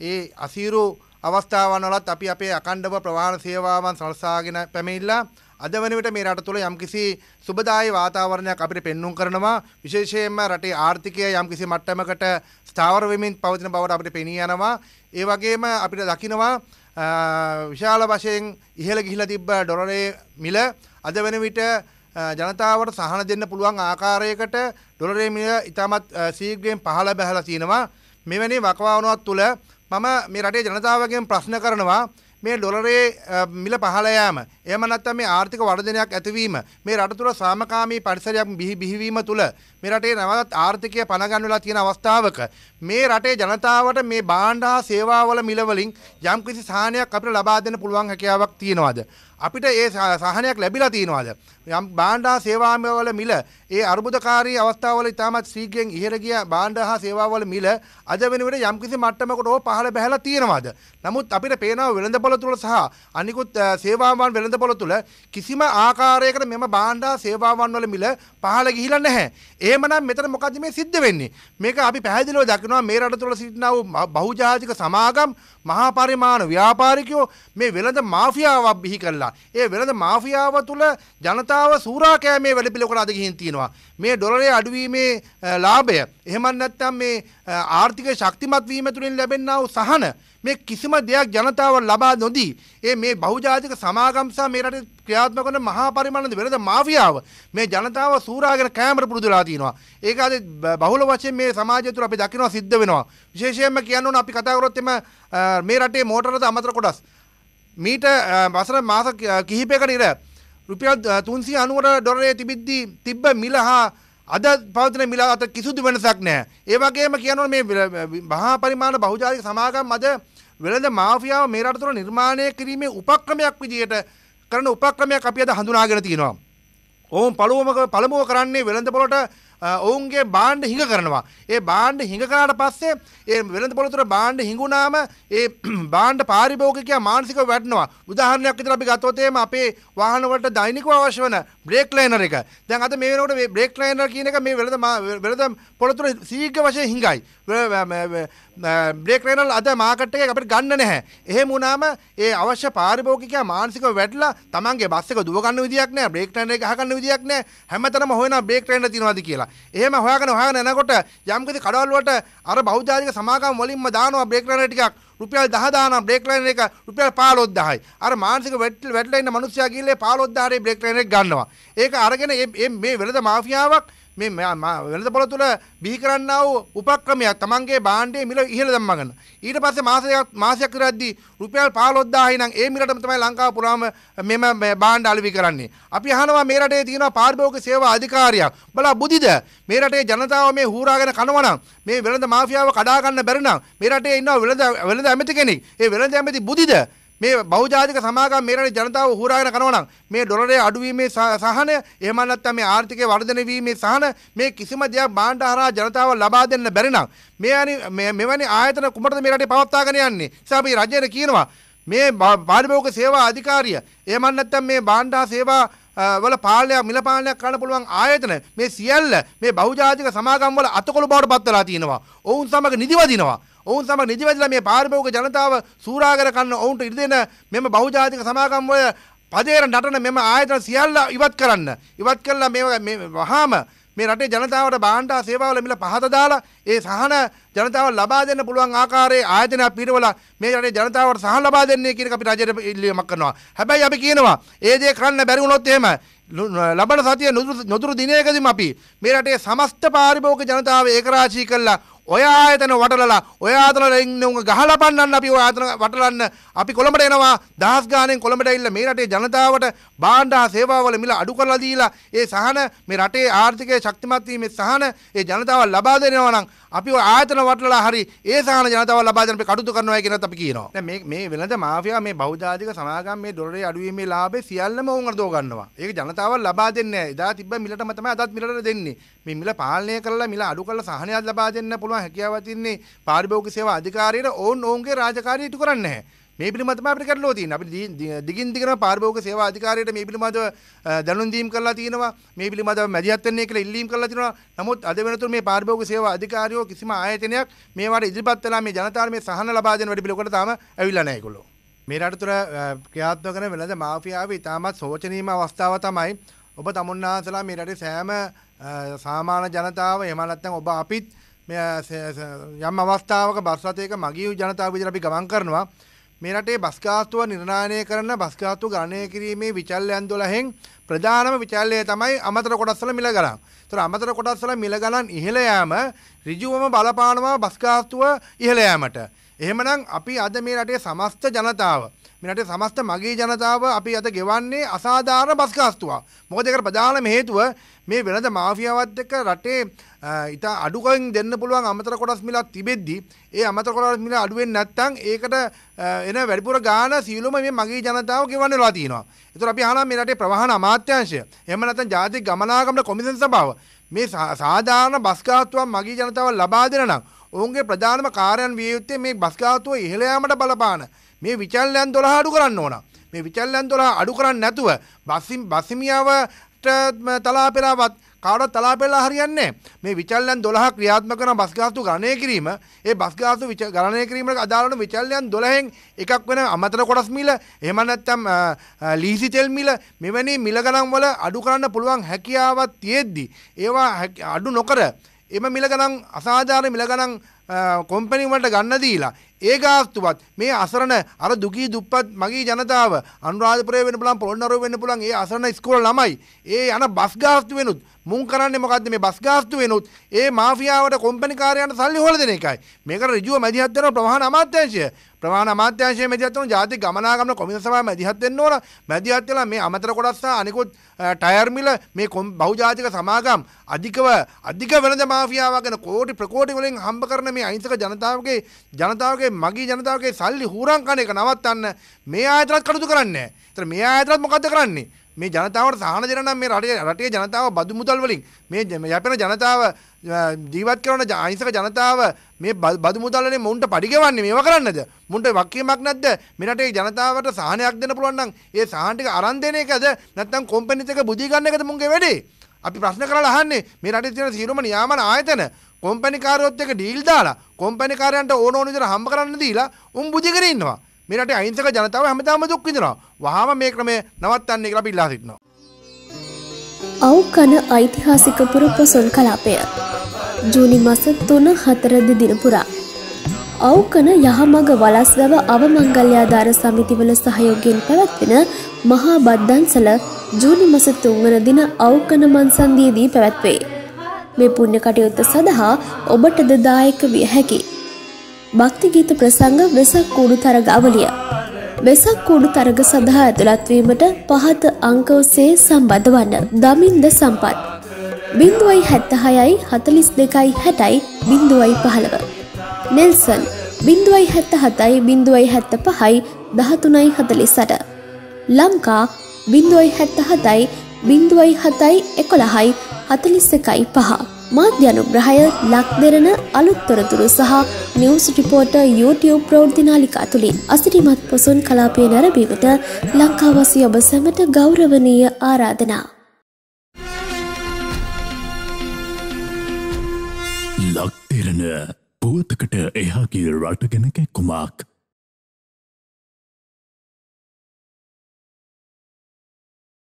ඒ අසීරු අවස්ථාවනලත් අපි අපේ අකණ්ඩව ප්‍රවාහන සේවාවන් සලසාගෙන පැමිණිලා අද වන විට මේ රට තුළ යම්කිසි සුබදායි වාතාවරණයක් අපිට පෙන්නුම් කරනවා විශේෂයෙන්ම රටේ ආර්ථිකය යම්කිසි මට්ටමකට ස්ථාවර වෙමින් පවතින බවට අපිට පෙනී යනවා ඒ වගේම අපිට දකිනවා විශාල වශයෙන් ඉහළ ගිහිලා තිබ්බ ඩොලරේ මිල අද වෙන විට ජනතාවට සහන දෙන්න පුළුවන් ආකාරයකට ඩොලරේ මිල ඉතාමත් සීග්‍රයෙන් පහළ බැහැලා තියෙනවා මෙවැනි වකවානුවක් තුළ මම මේ රටේ ජනතාවගෙන් ප්‍රශ්න කරනවා මේ ඩොලරේ මිල පහළ යාම එහෙම නැත්නම් මේ ආර්ථික වර්ධනයක් ඇතිවීම මේ රට තුළ සාමකාමී පරිසරයක් බිහිවීම තුළ මේ රටේ නැවත ආර්ථිකය පණ ගන්වලා තියෙන අවස්ථාවක මේ රටේ ජනතාවට මේ භාණ්ඩ හා සේවාවල මිල වලින් යම්කිසි සහනයක් අපිට ලබා දෙන්න පුළුවන් හැකියාවක් තියනවාද අපිට ඒ සහනයක් ලැබිලා තියෙනවාද යම් බාණ්ඩ හා සේවාවල මිල ඒ අර්බුදකාරී අවස්ථාවල ඉතාමත් ශීඝ්‍රයෙන් ඉහළ ගිය බාණ්ඩ හා සේවාවල මිල අද වෙනකොට යම්කිසි මට්ටමකට ඕ පහළ බැහැලා තියෙනවාද නමුත් අපිට පේනවා වෙළඳපොළ තුල සහ අනිකුත් සේවාවන් වෙළඳපොළ තුල කිසිම ආකාරයකට මෙම බාණ්ඩ හා සේවාවන් වල මිල පහළ ගිහිලා නැහැ එහෙමනම් මෙතන මොකද මේ සිද්ධ වෙන්නේ මේක අපි පැහැදිලිව දකිනවා මේ රට තුල සිටිනා වූ බහුජාතික සමාගම් මහා පරිමාණ ව්‍යාපාරිකයෝ මේ වෙළඳ මාෆියාවක් බිහි කරලා වෙලා. ඒ වෙළඳ මාෆියාව තුළ ජනතාව සූරාකෑමේ වැඩපිළිවෙලකට අද ගිහින් තියෙනවා. මේ ඩොලරය අඩුවීමේ ලාභය එහෙමත් නැත්නම් මේ ආර්ථික ශක්තිමත් වීම තුළින් ලැබෙනා වූ සහන මේ කිසිම දෙයක් ජනතාව ලබා නොදී ඒ මේ බහුජාතික සමාගම් සහ මේ රටේ ක්‍රියාත්මක වන මහා පරිමාණ වෙළඳ මාෆියාව මේ ජනතාව සූරාගෙන කෑමර පුරුදුලා තිනවා. ඒක අද බහුල වශයෙන් මේ සමාජය තුළ අපි දකිනවා සිද්ධ වෙනවා. විශේෂයෙන්ම කියන්න ඕන අපි කතා කරොත් එම මේ රටේ මෝටරද අමතර කොටස් මීට වසර මාස කිහිපයකට ඉර රුපියල් 390ට ඩොලරේ තිබිද්දී තිබ්බ මිල හා අද පවතින මිල අතර කිසිදු වෙනසක් නැහැ. ඒ වගේම කියනවා මේ මහා පරිමාණ බහුජාතික සමාගම් අද වෙළඳ මාෆියාව මේ රට තුළ නිර්මාණය කිරීමේ උපක්‍රමයක් විදිහට කරන උපක්‍රමයක් අපි අද හඳුනාගෙන තියෙනවා. ඔවුන් පළමුව පළමුව කරන්නේ වෙළඳ පොළට ඔවුන්ගේ බාණ්ඩ හිඟ කරනවා. ඒ බාණ්ඩ හිඟකාට පස්සේ ඒ වෙළඳ පොළතුර බාණ්ඩ හිඟුණාම ඒ බාණ්ඩ පාරිභෝගිකයා මානසිකව වැටෙනවා. උදාහරණයක් විදිහට අපි ගත්තොත් එහෙම අපේ වාහන වලට දෛනිකව අවශ්‍ය වන බ්‍රේක් ලයිනර් එක. දැන් අද මේ වෙනකොට මේ බ්‍රේක් ලයිනර් කියන එක මේ වෙළඳ වෙළඳ පොළතුර සීඝ්‍ර වශයෙන් හිඟයි. බ්‍රේක් ලයිනර් අද මාකට් එකේ අපිට ගන්න නැහැ. එහෙම වුණාම ඒ අවශ්‍ය පාරිභෝගිකයා මානසිකව වැටලා තමන්ගේ බස් එක දුව ගන්න විදියක් නැහැ. බ්‍රේක් ලයිනර් එක අහගන්න විදියක් නැහැ. හැමතැනම හොයනවා බ්‍රේක් ලයිනර් තියනවාද කියලා. එහෙම හොයාගෙන හොයාගෙන යනකොට යම්කිසි කඩවල් වලට අර බෞද්ධාධික සමාගම් වලින්ම දානවා බ්‍රේක් ලයිනර් ටිකක්. රුපියල් 10000 නම් බ්‍රේක් ලයිනර් එක රුපියල් 15000යි. අර මානසික වැටලා ඉන්න මිනිස්සයා ගිහලා 15000 බ්‍රේක් ලයිනර් එක ගන්නවා. ඒක අරගෙන මේ වෙළඳ මාෆියාවක් මේ වෙළඳ පොළ තුළ බිහි කරන්නා වූ උපක්‍රමයක් තමන්ගේ බාණ්ඩයේ මිල ඉහළ දැම්මගන්න. ඊට පස්සේ මාසයක් මාසයක් කරද්දී රුපියල් 15000 ඉඳන් ඒ මිලටම තමයි ලංකාව පුරාම මෙම බාණ්ඩ අලෙවි කරන්නේ. අපි අහනවා මේ රටේ තියෙනවා පාරිභෝගික සේවා අධිකාරියක්. බලා බුදිද මේ රටේ ජනතාව මේ හූරාගෙන කනවනම් මේ වෙළඳ මාෆියාව කඩා ගන්න බැරි නම් මේ රටේ ඉන්නවා වෙළඳ වෙළඳ ඇමති කෙනෙක්. ඒ වෙළඳ ඇමති බුදිද මේ බෞද්ධාධික සමාගම් මේ රටේ ජනතාව හුරාගෙන කරනවා නම් මේ ඩොලරය අඩුවීමේ සහන එහෙම නැත්නම් මේ ආර්ථිකය වර්ධනය වීමේ සහන මේ කිසිම දෙයක් බාණ්ඩ හරහා ජනතාව ලබා දෙන්න බැරි නම් මේ මෙවැනි ආයතන කුමටද මේ රටේ පවත්වාගෙන යන්නේ? නිසා අපි රජයට කියනවා මේ පාරිභෝගික සේවා අධිකාරිය එහෙම නැත්නම් මේ බාණ්ඩ සේවා වල පාලනයක් මිල පාලනයක් කරන්න පුළුවන් ආයතන මේ සියල්ල මේ බහුජාතික සමාගම් වල අතකොළ බවට පත් වෙලා තියෙනවා. ඔවුන් සමග නිදිවදිනවා. ඔවුන් සමග නිජවැදිලා මේ පාරිභෝගික ජනතාව සූරා කර ගන්න ඔවුන්ට ඉඩ දෙන මෙම බහුජාතික සමාගම් වල පදේර නටන මෙම ආයතන සියල්ල ඉවත් කරන්න. ඉවත් කළා මේ වහාම මේ රටේ ජනතාවට බාණ්ඩා සේවාවල මිල පහත දාලා ඒ සහන ජනතාව ලබා දෙන්න පුළුවන් ආකාරයේ ආයතනයක් පිටවලා මේ රටේ ජනතාවට සහන ලබා දෙන්නේ කියන එක අපි රජයට ඉල්ලීමක් කරනවා. හැබැයි අපි කියනවා ඒ දේ කරන්න බැරි වුණොත් එහෙම ලබන සතිය නොදුරු දිනයකදීම අපි මේ රටේ සමස්ත පාරිභෝගික ජනතාව ඒකරාශී කළා ඔය ආයතන වටලලා ඔය ආතන ඉන්න උන් ගහලා පන්නන්න අපි ඔය ආතන වටලන්න අපි කොළඹට එනවා දහස් ගාණෙන් කොළඹට ඇවිල්ලා මේ රටේ ජනතාවට භාණ්ඩ හා සේවාවල මිල අඩු කරලා දීලා ඒ සහන මේ රටේ ආර්ථිකය ශක්තිමත් වීමේ සහන ඒ ජනතාව ලබා දෙනවා නම් අපි ඔය ආයතන වටලලා හරි ඒ සහන ජනතාව ලබා දෙන්න අපි කටයුතු කරනවා කියනත් අපි කියනවා. දැන් මේ මේ වෙළඳ මාෆියා මේ බෞද්ධාධික සමාගම් මේ දොරේ අඩුවීමේ ලාභේ සියල්ලම ඔවුන් අර දෝ ගන්නවා. ඒක ජනතාව ලබා දෙන්නේ නැහැ. එදා තිබ්බ මිලටම තමයි අදත් මිලට දෙන්නේ. මේ මිල පාලනය කරලා මිල අඩු කරලා සහනයක් ලබා දෙන්න පුළුවන් තමයි හැකියාව තින්නේ පාරිභෝගික සේවා අධිකාරියට ඕන් ඕන්ගේ රාජකාරිය ඉටු කරන්නේ නැහැ. මේ පිළිබඳව තමයි අපිට කරලා තියෙන්නේ. අපි දිගින් දිගටම පාරිභෝගික සේවා අධිකාරියට මේ පිළිබඳව දැනුම් දීම් කරලා තියෙනවා. මේ පිළිබඳව මැදිහත් වෙන්නේ කියලා ඉල්ලීම් කරලා තියෙනවා. නමුත් අද වෙනතුරු මේ පාරිභෝගික සේවා අධිකාරියෝ කිසිම ආයතනයක් මේ වාට ඉදිරිපත් වෙලා මේ ජනතාවට මේ සහන ලබා දෙන වැඩ පිළිවෙලකට තාම ඇවිල්ලා නැහැ ඒගොල්ලෝ. මේ රට තුළ ක්‍රියාත්මක කරන වෙළඳ මාෆියාව ඉතාමත් සෝචනීය අවස්ථාව තමයි ඔබ තමුන්නාසලා මේ රටේ සෑම සාමාන්‍ය ජනතාව එහෙම නැත්නම් ඔබ අපිත් යම් අවස්ථාවක බස් රථයක මගිය ජනතාව විදිහට අපි ගමන් කරනවා මේ රටේ බස් ගාස්තුව නිර්ණාණය කරන බස් ගාස්තුව ගණනය කිරීමේ විචල්යන් 12න් ප්‍රධානම විචල්යය තමයි අමතර කොටස්වල මිල ගණන්. ඒතර අමතර කොටස්වල මිල ගණන් ඉහළ යාම ඍජුවම බලපානවා බස් ගාස්තුව ඉහළ යාමට. එහෙමනම් අපි අද මේ රටේ සමස්ත ජනතාව මෙරට සමස්ත මගේ ජනතාව අපි අද ගෙවන්නේ අසාධාරණ බස් ගාස්තුවක්. මොකද ඒකට ප්‍රධානම හේතුව මේ වෙළඳ මාෆියාවත් එක්ක රටේ ඉතා අඩුකයින් දෙන්න පුළුවන් අමතර කොටස් මිලා තිබෙද්දි ඒ අමතර කොටස් මිලා අඩුවෙන් නැත්තං ඒකට එන වැඩිපුර ගාන සියලුම මේ මගේ ජනතාව ගෙවන්නලා තියෙනවා. ඒතර අපි අහනවා මේ රටේ ප්‍රවාහන අමාත්‍යාංශය. එහෙම නැත්නම් ජාතික ගමනාගමන කොමිසම් සභාව මේ සාධාරණ බස් ගාස්තුවක් මගේ ජනතාව ලබා දෙන නම් ඔවුන්ගේ ප්‍රධානම කාර්යයන් විය යුත්තේ මේ බස් ගාස්තුව ඉහළ යාමට බලපාන මේ විචල්යන් 12 අඩු කරන්න ඕන. මේ විචල්යන් 12 අඩු කරන්නේ නැතුව බස්සින් බස්හිමියාවට තලා පෙරාවත් කාටවත් තලාපෙල්ලා හරියන්නේ මේ විචල්යන් 12 ක්‍රියාත්මක කරන බස්ගාස්තු ගණනය කිරීම ඒ බස්ගාස්තු ගණනය කිරීමට අදාළ වන විචල්යන් 12න් එකක් වෙන අමතර කොටස් මිල එහෙම නැත්නම් ලීසි තෙල් මිල මෙවැනි මිල ගණන් වල අඩු කරන්න පුළුවන් හැකියාවක් තියෙද්දි ඒවා අඩු නොකර එම මිල ගණන් අසාධාරණ මිල ගණන් කොම්පැනි වලට ගන්න දීලා ඒ ගාස්තුවත් මේ අසරණ අර දුකී දුප්පත් මගේ ජනතාව අනුරාධපුරය වෙන පුළුවන් පොළොන්නරුව වෙන්න පුළුවන් ඒ අසරණ ඉස්කෝල ළමයි ඒ යන බස් ගාස්තු වෙනුත් මුන් කරන්නේ මොකද්ද මේ බස් ගාස්තු වෙනුත් ඒ මාෆියාවට කොම්පැනි කාර්යයන්ට සල්ලි හොල දෙන එකයි. මේකට ඍජුව මැදිහත් වෙනවා ප්‍රවාහන අමාත්‍යාංශය. ප්‍රවාහන අමාත්‍යංශයේ මැදිහත් වුණු ජාතික ගමනාගමන කොමිසම සභාව මැදිහත් වෙන්න ඕන මැදිහත් වෙලා මේ අමතර කොටස් සහ අනිකුත් ටයර් මිල මේ බහුජාතික සමාගම් අධිකව අධික වෙළඳ මාෆියාව ගැන කෝටි ප්‍රකෝටි වලින් හම්බ කරන මේ අහිංසක ජනතාවගේ ජනතාවගේ මගී ජනතාවගේ සල්ලි හූරම් කන එක නවත්තන්න මේ ආයතනත් කටයුතු කරන්නේ නැහැ. ඒතර මේ ආයතනත් මොකද්ද කරන්නේ? මේ ජනතාවට සහන දෙන නම් මේ රටේ රටේ ජනතාව බදු මුදල් වලින් මේ යැපෙන ජනතාව ජීවත් කරන අහිංසක ජනතාව මේ බදු මුදල් වලින් මුන්ට පඩිගවන්නේ මේව කරන්නද මුන්ට වක්කීමක් නැද්ද මේ රටේ ජනතාවට සහනයක් දෙන්න පුළුවන් නම් ඒ සහන ටික අරන් දෙන එකද නැත්නම් කම්පැනිස් එක බුදී ගන්න එකද මුන්ගේ වැඩේ අපි ප්‍රශ්න කරලා අහන්නේ මේ රටේ තියෙන සියලුම නියාමන ආයතන කොම්පැනි කාරයොත් එක ඩීල් දාලා කොම්පැනි කාරයන්ට ඕන ඕන විදිහට හම්බ කරන්න දීලා උන් බුදි කරේ ඉන්නවා මේ රටේ අහිංසක ජනතාව හැමදාම දුක් විඳිනවා. වහාම මේ ක්‍රමය නවත්තන්නේ කියලා අපි ඉල්ලා සිටිනවා. අවකන ඓතිහාසික පුරපොසොන් කලාපය ජූනි මස 3 4 දින පුරා අවකන යහමඟ වලස්ගව අවමංගල්‍යාධාර සමිතිවල සහයෝගයෙන් පැවැත්වෙන මහා බද්දන්සල ජූනි මස 3 වන දින අවකන මන්සන්දියේදී පැවැත්වේ. මේ පුණ්‍ය කටයුත්ත සඳහා ඔබටද දායක විය හැකියි. භක්ති ගීත ප්‍රසංග වෙසක් කූඩු තරග අවලිය. වෙසක් කූඩු තරග සඳහා ඇතුළත්වීමට පහත අංක ඔස්සේ සම්බන්ධ වන්න. දමින්ද සම්පත්. බිඳුවයි හැත්තහයයි හතලිස් දෙකයි හැටයි බිඳුවයි පහළව. නෙල්සන් බිඳුවයි හැත්ත හතයි බිඳුවයි හැත්ත පහයි දහතුනයි හතලිසට. ලංකා බිඳුවයි හැත්ත හතයි බිඳුවයි හතයි එකොළහයි හතලිස්සකයි පහා. මාධ්‍යනුග්‍රහය ලක් දෙරන අලුත්තොරතුරු සහ නිවස් රිපෝට YouTube ප්‍රෞෘධනාලිකා තුළින් අසිරිමත් පොසුන් කලාපය නැරබීමට ලංකාවසි ඔබ සැමට ගෞරවනීය ආරාධනා. ලක්තෙරණ පුවතකට එහාගේ රටගෙනක කුමක්.